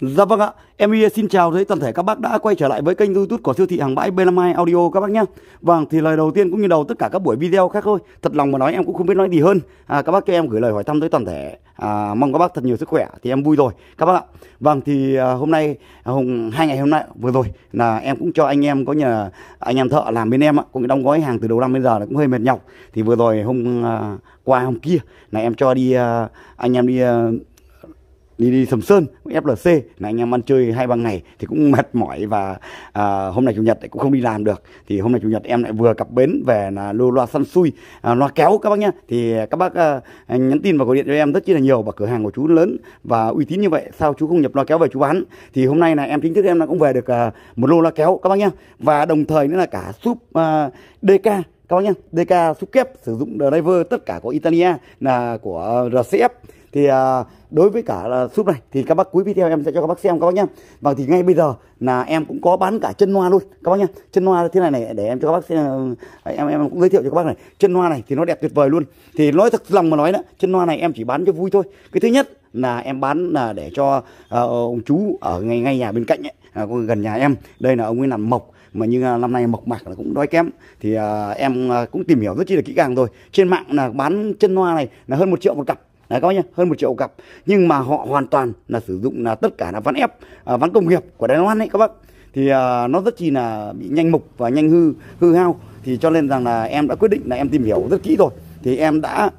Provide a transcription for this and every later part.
Dạ vâng ạ, em Huy xin chào tới toàn thể các bác đã quay trở lại với kênh youtube của siêu thị hàng bãi B52 Audio các bác nhé Vâng, thì lời đầu tiên cũng như đầu tất cả các buổi video khác thôi Thật lòng mà nói em cũng không biết nói gì hơn à, Các bác cho em gửi lời hỏi thăm tới toàn thể à, Mong các bác thật nhiều sức khỏe thì em vui rồi các bác ạ Vâng, thì à, hôm nay, à, hôm, hai ngày hôm nay vừa rồi là em cũng cho anh em có nhà anh em thợ làm bên em ạ Cũng đóng gói hàng từ đầu năm đến giờ là cũng hơi mệt nhọc Thì vừa rồi hôm à, qua hôm kia là em cho đi à, anh em đi à, đi đi Sầm Sơn FLC là anh em ăn chơi hai ba ngày thì cũng mệt mỏi và à, hôm nay chủ nhật cũng không đi làm được thì hôm nay chủ nhật em lại vừa cặp bến về là lô loa săn xui à, loa kéo các bác nhá thì các bác à, nhắn tin và gọi điện cho em rất chi là nhiều và cửa hàng của chú lớn và uy tín như vậy sao chú không nhập loa kéo về chú bán thì hôm nay là em chính thức em là cũng về được à, một lô loa kéo các bác nhá và đồng thời nữa là cả súp à, DK các bác nhá DK súp kép sử dụng driver tất cả của Italia là của à, RCF thì à, đối với cả là súp này thì các bác cuối video em sẽ cho các bác xem các bác nhá và thì ngay bây giờ là em cũng có bán cả chân hoa luôn các bác nhá chân hoa thế này này để em cho các bác xem em em cũng giới thiệu cho các bác này chân hoa này thì nó đẹp tuyệt vời luôn thì nói thật lòng mà nói đó chân hoa này em chỉ bán cho vui thôi cái thứ nhất là em bán là để cho uh, ông chú ở ngay ngay nhà bên cạnh ấy, à, gần nhà em đây là ông ấy làm mộc mà như à, năm nay mộc mạc là cũng đói kém thì uh, em cũng tìm hiểu rất chi là kỹ càng rồi trên mạng là bán chân hoa này là hơn một triệu một cặp Đấy, các bác nhá, hơn một triệu cặp nhưng mà họ hoàn toàn là sử dụng là tất cả là ván ép à, ván công nghiệp của đài loan ấy các bác thì à, nó rất chi là bị nhanh mục và nhanh hư hư hao thì cho nên rằng là em đã quyết định là em tìm hiểu rất kỹ rồi thì em đã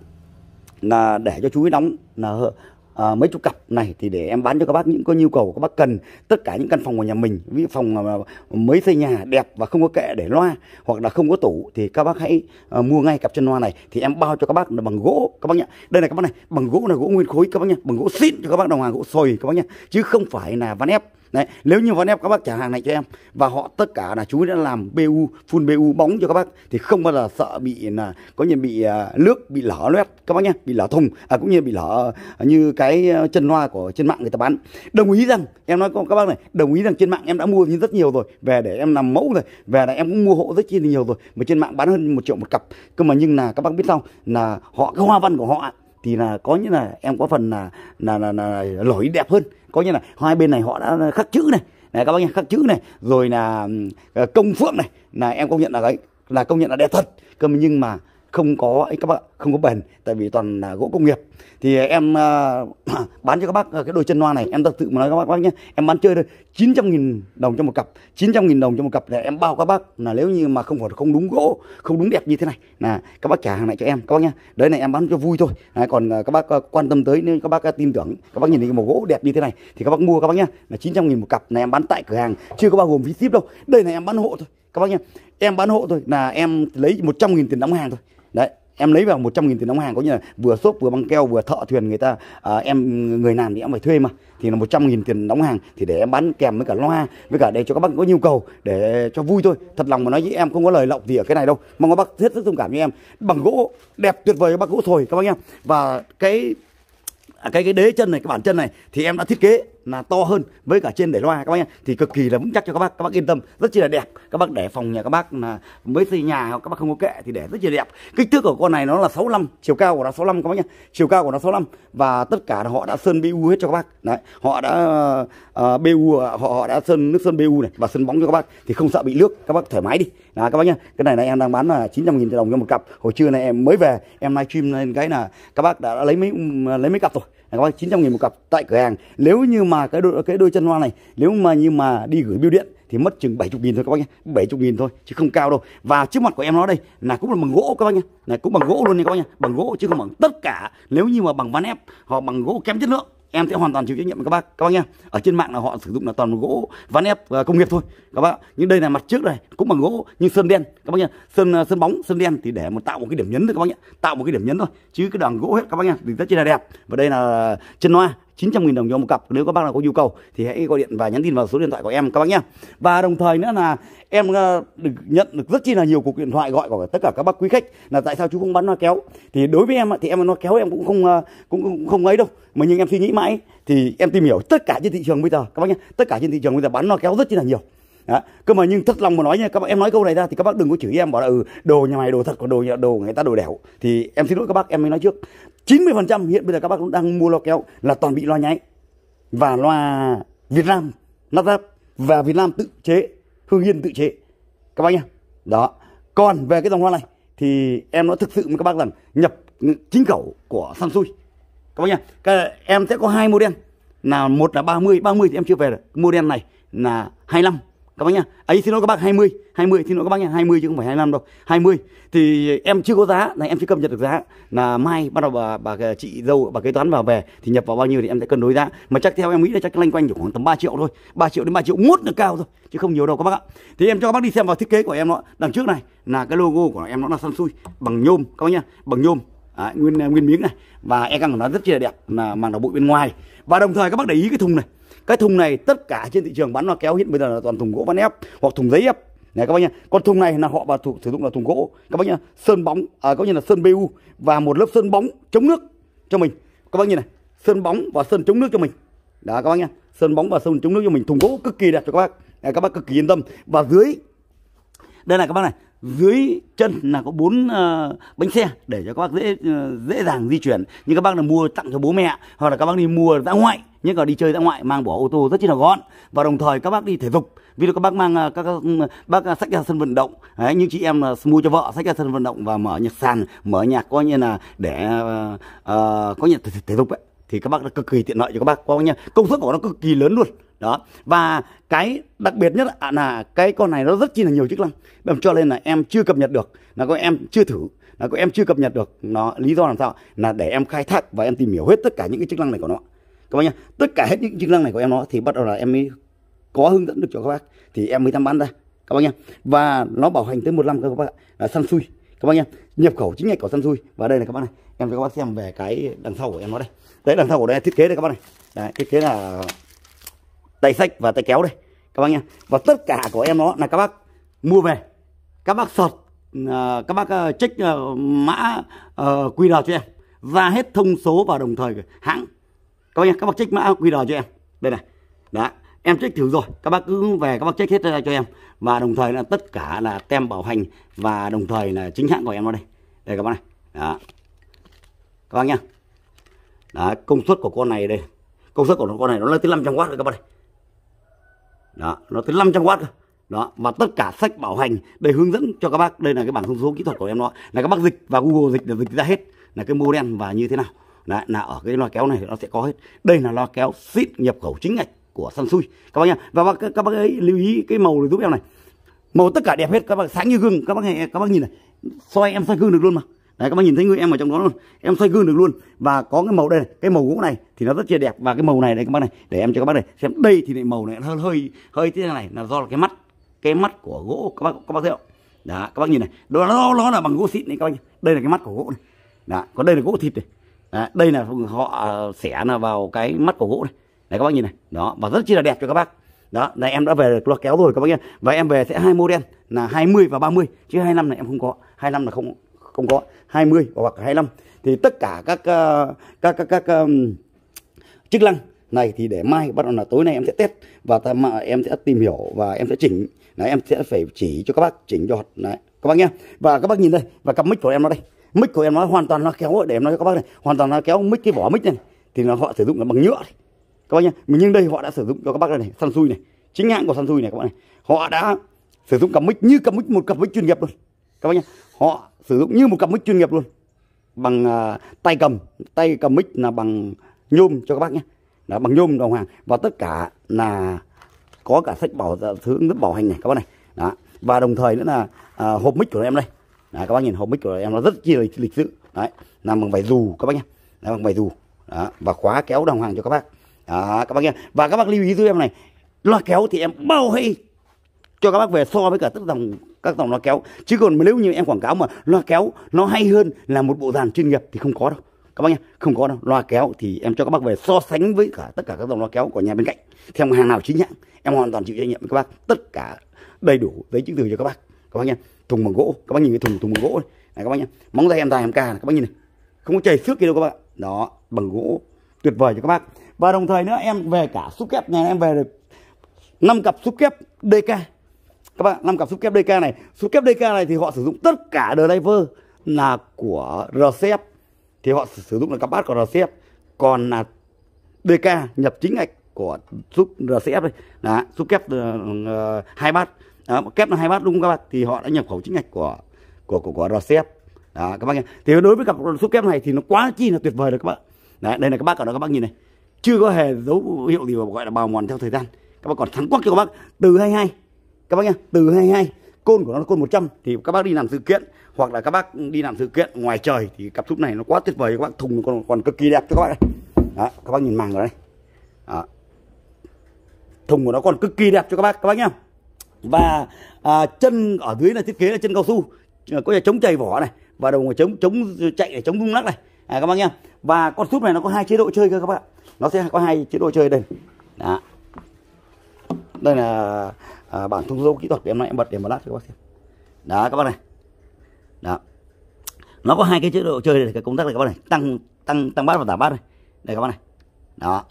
là để cho chú ấy đóng là à, mấy chục cặp này thì để em bán cho các bác những có nhu cầu các bác cần tất cả những căn phòng của nhà mình ví phòng mới xây nhà đẹp và không có kệ để loa hoặc là không có tủ thì các bác hãy à, mua ngay cặp chân loa này thì em bao cho các bác là bằng gỗ các bác nhá đây này các bác này bằng gỗ là gỗ nguyên khối các bác nhá bằng gỗ xịn cho các bác đồng hàng gỗ sồi các bác nhá chứ không phải là ván ép đấy nếu như ép các bác trả hàng này cho em và họ tất cả là chú đã làm bu full bu bóng cho các bác thì không bao giờ sợ bị là có như bị à, nước bị lở loét các bác nhé bị lở thùng à, cũng như bị lở à, như cái à, chân hoa của trên mạng người ta bán đồng ý rằng em nói các bác này đồng ý rằng trên mạng em đã mua rất nhiều rồi về để em làm mẫu rồi về là em cũng mua hộ rất chi nhiều rồi mà trên mạng bán hơn một triệu một cặp cơ mà nhưng là các bác biết sao là họ cái hoa văn của họ thì là có nghĩa là em có phần là là là, là lỗi đẹp hơn có nghĩa là hai bên này họ đã khắc chữ này này các bác nhá khắc chữ này rồi là công phượng này là em công nhận là đấy là công nhận là đẹp thật cơ nhưng mà không có ấy các bạn không có bền tại vì toàn là gỗ công nghiệp thì à, em uh, bán cho các bác à, cái đôi chân loa này em thật sự mà nói các bác, bác nhé em bán chơi thôi 900 nghìn đồng cho một cặp 900 nghìn đồng cho một cặp là em bao các bác là nếu như mà không phải không đúng gỗ không đúng đẹp như thế này là các bác trả hàng lại cho em các bác nhé đấy này em bán cho vui thôi đấy, còn các bác quan tâm tới nếu các bác tin tưởng các bác nhìn thấy một gỗ đẹp như thế này thì các bác mua các bác nhé là 900 nghìn một cặp này em bán tại cửa hàng chưa có bao gồm phí ship đâu đây này em bán hộ thôi các bác nhé em bán hộ thôi là em lấy 100 nghìn tiền đóng hàng thôi đấy em lấy vào 100 nghìn tiền đóng hàng có như là vừa xốp vừa băng keo vừa thợ thuyền người ta à, em người làm thì em phải thuê mà thì là 100 nghìn tiền đóng hàng thì để em bán kèm với cả loa với cả để cho các bác có nhu cầu để cho vui thôi thật lòng mà nói với em không có lời lộng gì ở cái này đâu mong các bác hết sức thông cảm với em bằng gỗ đẹp tuyệt vời các bác gỗ thôi các bác em và cái cái cái đế chân này cái bản chân này thì em đã thiết kế là to hơn với cả trên để loa các bác nhá thì cực kỳ là vững chắc cho các bác các bác yên tâm rất chi là đẹp các bác để phòng nhà các bác là mới xây nhà hoặc các bác không có kệ thì để rất chi là đẹp kích thước của con này nó là 65 chiều cao của nó 65 các bác nhá chiều cao của nó 65 và tất cả họ đã sơn bu hết cho các bác đấy họ đã uh, ờ, bu họ họ đã sơn nước sơn bu này và sơn bóng cho các bác thì không sợ bị nước các bác thoải mái đi là các bác nhá cái này là em đang bán là 900 000 đồng cho một cặp hồi trưa này em mới về em livestream lên cái là các bác đã lấy mấy lấy mấy cặp rồi là có 900 nghìn một cặp tại cửa hàng nếu như mà cái đôi cái đôi chân hoa này nếu mà như mà đi gửi bưu điện thì mất chừng 70 nghìn thôi các bác nhé 70 nghìn thôi chứ không cao đâu và trước mặt của em nó đây là cũng là bằng gỗ các bác nhé này cũng bằng gỗ luôn nha các bác nhé bằng gỗ chứ không bằng tất cả nếu như mà bằng ván ép họ bằng gỗ kém chất lượng em sẽ hoàn toàn chịu trách nhiệm với các bác các bác nhé ở trên mạng là họ sử dụng là toàn một gỗ ván ép ờ, công nghiệp thôi các bác nhưng đây là mặt trước này cũng bằng gỗ nhưng sơn đen các bác nhé sơn ờ, sơn bóng sơn đen thì để một tạo một cái điểm nhấn thôi các bác nhé tạo một cái điểm nhấn thôi chứ cái đoàn gỗ hết các bác nhé thì rất chi là đẹp và đây là chân loa 900.000 đồng cho một cặp nếu các bác nào có nhu cầu thì hãy gọi điện và nhắn tin vào số điện thoại của em các bác nhé và đồng thời nữa là em ờ, được nhận được rất chi là nhiều cuộc điện thoại gọi của tất cả các bác quý khách là tại sao chú không bán hoa kéo thì đối với em thì em nó kéo em cũng không ờ, cũng không ấy đâu mà nhưng em suy nghĩ mãi thì em tìm hiểu tất cả trên thị trường bây giờ các bác nhé tất cả trên thị trường bây giờ bán hoa kéo rất chi là nhiều đó. cơ mà nhưng thật lòng mà nói nha các bác em nói câu này ra thì các bác đừng có chửi em bảo là ừ đồ nhà mày đồ thật còn đồ nhà đồ người ta đồ đẻo thì em xin lỗi các bác em mới nói trước 90% hiện bây giờ các bác cũng đang mua loa kéo là toàn bị loa nháy và loa Việt Nam lắp ráp và Việt Nam tự chế Hương Yên tự chế các bác nhá đó còn về cái dòng loa này thì em nói thực sự với các bác rằng nhập chính khẩu của Samsung các bác nhá các, em sẽ có hai model là một là 30 30 thì em chưa về được model này là 25 các bác nhá. Ấy xin lỗi các bác 20, 20 xin lỗi các bác nhá, 20 chứ không phải 25 đâu. 20 thì em chưa có giá, này em chưa cập nhật được giá là mai bắt đầu bà bà chị dâu bà kế toán vào về thì nhập vào bao nhiêu thì em sẽ cân đối giá. Mà chắc theo em nghĩ là chắc lanh quanh khoảng tầm 3 triệu thôi. 3 triệu đến 3 triệu mốt là cao thôi chứ không nhiều đâu các bác ạ. Thì em cho các bác đi xem vào thiết kế của em nó. Đằng trước này là cái logo của em nó là Sansui bằng nhôm các bác nhá, bằng nhôm À, nguyên nguyên miếng này và e căng của nó rất là đẹp là màng đầu bụi bên ngoài và đồng thời các bác để ý cái thùng này cái thùng này tất cả trên thị trường bán nó kéo hiện bây giờ là toàn thùng gỗ ván ép hoặc thùng giấy ép này các bác nhá còn thùng này là họ và thủ, sử dụng là thùng gỗ các bác nhá sơn bóng à, có bác là sơn bu và một lớp sơn bóng chống nước cho mình các bác nhìn này sơn bóng và sơn chống nước cho mình đó các bác nhá sơn bóng và sơn chống nước cho mình thùng gỗ cực kỳ đẹp cho các bác này các bác cực kỳ yên tâm và dưới đây này các bác này dưới chân là có bốn uh, bánh xe để cho các bác dễ uh, dễ dàng di chuyển nhưng các bác là mua tặng cho bố mẹ hoặc là các bác đi mua ra ngoại nhưng còn đi chơi ra ngoại mang bỏ ô tô rất chi là gọn và đồng thời các bác đi thể dục ví dụ các bác mang ờ, các, bác sách ra sân vận động đấy, nhưng chị em là mua cho vợ sách ra sân vận động và mở nhạc sàn mở nhạc coi như là để uh, có nhạc thể, thể dục ấy thì các bác đã cực kỳ tiện lợi cho các bác coi nha công suất của nó cực kỳ lớn luôn đó và cái đặc biệt nhất là cái con này nó rất chi là nhiều chức năng em cho nên là em chưa cập nhật được là có em chưa thử là có em chưa cập nhật được nó lý do làm sao là để em khai thác và em tìm hiểu hết tất cả những cái chức năng này của nó các bác nhá tất cả hết những chức năng này của em nó thì bắt đầu là em mới có hướng dẫn được cho các bác thì em mới tham bán ra các bác nhá và nó bảo hành tới một năm các bác ạ là săn xui các bác nhá nhập khẩu chính ngạch của săn xui và đây là các bác này em cho các bác xem về cái đằng sau của em nó đây đấy đằng sau của đây thiết kế đây các bác này đấy, thiết kế là tay sách và tay kéo đây các bác nhé và tất cả của em nó là các bác mua về các bác sọt ờ, các bác ờ, check ờ, mã QR cho em và hết thông số và đồng thời hãng các bác nhé các bác check mã QR cho em đây này đã em check thử rồi các bác cứ về các bác check hết ra cho em và đồng thời là tất cả là tem bảo hành và đồng thời là chính hãng của em nó đây đây các bác này đó các bác nhá đó công suất của con này đây công suất của con này nó lên tới 500W rồi các bác này đó nó tới 500W cơ đó và tất cả sách bảo hành để hướng dẫn cho các bác đây là cái bảng thông số kỹ thuật của em nó là các bác dịch và google dịch được dịch ra hết là cái model và như thế nào là là ở cái loa kéo này nó sẽ có hết đây là loa kéo xịt nhập khẩu chính ngạch của Sansui các bác nhá và các, các bác ấy lưu ý cái màu này giúp em này màu tất cả đẹp hết các bác sáng như gương các bác các bác nhìn này soi em soi gương được luôn mà đấy các bác nhìn thấy người em ở trong đó luôn em xoay gương được luôn và có cái màu đây này, cái màu gỗ này thì nó rất là đẹp và cái màu này đây các bác này để em cho các bác này xem đây thì lại màu này hơi hơi hơi thế này là do là cái mắt cái mắt của gỗ các bác các bác thấy không đó các bác nhìn này đó nó nó là bằng gỗ xịn này các bác nhìn. đây là cái mắt của gỗ này đó còn đây là gỗ thịt này đó, đây là họ ờ, xẻ là vào cái mắt của gỗ này đấy các bác nhìn này đó và rất chi là đẹp cho các bác đó này em đã về loa kéo rồi các bác nhé và em về sẽ hai model là 20 và 30 chứ 25 này em không có 25 là không không có 20 hoặc 25 thì tất cả các ờ, các các các um, chức năng này thì để mai bắt đầu là tối nay em sẽ test và ta, mà em sẽ tìm hiểu và em sẽ chỉnh là em sẽ phải chỉ cho các bác chỉnh cho đấy các bác nhé và các bác nhìn đây và cặp mic của em nó đây mic của em nó hoàn toàn nó kéo để em nói cho các bác này hoàn toàn nó kéo mic cái vỏ mic này thì là họ sử dụng là bằng nhựa này. các bác nhé nhưng đây họ đã sử dụng cho các bác này, săn Samsung này chính hãng của săn Samsung này các bạn này họ đã sử dụng cặp mic như cặp mic một cặp mic chuyên nghiệp luôn các bác nhé họ sử dụng như một cặp mic chuyên nghiệp luôn bằng uh, tay cầm tay cầm mic là bằng nhôm cho các bác nhé là bằng nhôm đồng hàng và tất cả là có cả sách bảo dạ, thứ nước bảo hành này các bác này đó và đồng thời nữa là à, hộp mic của em đây đó, các bác nhìn hộp mic của em nó rất chi là lịch sự đấy làm bằng vải dù các bác nhé làm bằng vải dù đó, và khóa kéo đồng hàng cho các bác đó, các bác nhé và các bác lưu ý giúp em này loa kéo thì em bao hay cho các bác về so với cả tất dòng các dòng loa kéo chứ còn nếu như em quảng cáo mà loa kéo nó hay hơn là một bộ dàn chuyên nghiệp thì không có đâu các bác nhé không có đâu loa kéo thì em cho các bác về so sánh với cả tất cả các dòng loa kéo của nhà bên cạnh theo hàng nào chính hãng em hoàn toàn chịu trách nhiệm với các bác tất cả đầy đủ giấy chứng từ cho các bác các bác nhé thùng bằng gỗ các bác nhìn cái thùng thùng bằng gỗ này, này các bác nhé móng tay em dài em ca này, các bác nhìn này không có chảy xước gì đâu các bác đó bằng gỗ tuyệt vời cho các bác và đồng thời nữa em về cả xúc kép này em về được năm cặp xúc kép DK các bạn năm cặp sub kép DK này sub kép DK này thì họ sử dụng tất cả driver là của RCF thì họ sử dụng là cặp bát của RCF còn là DK nhập chính ngạch của sub RCF đây là sub kép uh, hai bát đó, kép là hai bát đúng không các bạn thì họ đã nhập khẩu chính ngạch của của của, của RCF đó, các bạn nhé. thì đối với cặp sub kép này thì nó quá chi là tuyệt vời rồi các bạn đấy đây là các bác ở đó các bác nhìn này chưa có hề dấu hiệu gì mà gọi là bào mòn theo thời gian các bạn còn thắng quắc cho các bác từ 22 các bác nhá từ 22 côn của nó là côn 100 thì các bác đi làm sự kiện hoặc là các bác đi làm sự kiện ngoài trời thì cặp súp này nó quá tuyệt vời các bác thùng còn còn cực kỳ đẹp cho các bác đây đó, các bác nhìn màng rồi đây đó. thùng của nó còn cực kỳ đẹp cho các bác các bác nhá và à, chân ở dưới là thiết kế là chân cao su à, có thể chống chảy vỏ này và đầu chống chống chạy để chống rung lắc này à, các bác nhá và con súp này nó có hai chế độ chơi cơ các bạn nó sẽ có hai chế độ chơi đây đó. đây là à, bản thông số kỹ thuật để em lại em bật để một lát cho các bác xem đó các bác này đó nó có hai cái chế độ chơi để cái công tác này các bác này tăng tăng tăng bát và giảm bát này đây các bác này đó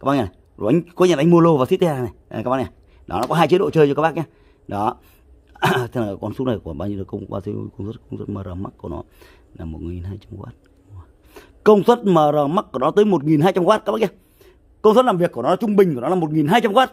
các bác này rồi anh có nhà đánh mua lô và thiết thế này, Đây, các bác này đó nó có hai chế độ chơi cho các bác nhé đó thế là con số này của bao nhiêu công qua công suất công suất mr max của nó là một nghìn hai trăm w công suất mr max của nó tới một nghìn hai trăm w các bác nhé công suất làm việc của nó trung bình của nó là một nghìn hai trăm w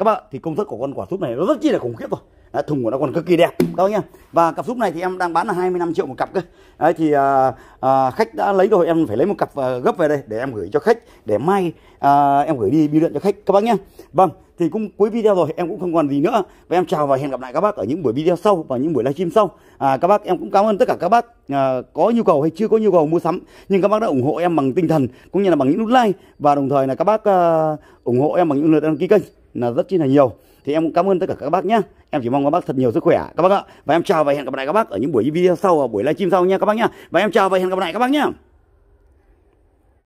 các bạn thì công suất của con quả súp này nó rất chi là khủng khiếp rồi Đấy, thùng của nó còn cực kỳ đẹp các bác nhá và cặp súp này thì em đang bán là 25 triệu một cặp cơ Đấy, thì à, à, khách đã lấy rồi em phải lấy một cặp à, gấp về đây để em gửi cho khách để mai à, em gửi đi biêu điện cho khách các bác nhá vâng thì cũng cuối video rồi em cũng không còn gì nữa và em chào và hẹn gặp lại các bác ở những buổi video sau và những buổi livestream sau à, các bác em cũng cảm ơn tất cả các bác à, có nhu cầu hay chưa có nhu cầu mua sắm nhưng các bác đã ủng hộ em bằng tinh thần cũng như là bằng những nút like và đồng thời là các bác à, ủng hộ em bằng những lượt đăng ký kênh là rất chi là nhiều thì em cũng cảm ơn tất cả các bác nhé em chỉ mong các bác thật nhiều sức khỏe các bác ạ và em chào và hẹn gặp lại các bác ở những buổi video sau và buổi livestream sau nha các bác nhé và em chào và hẹn gặp lại các bác nhé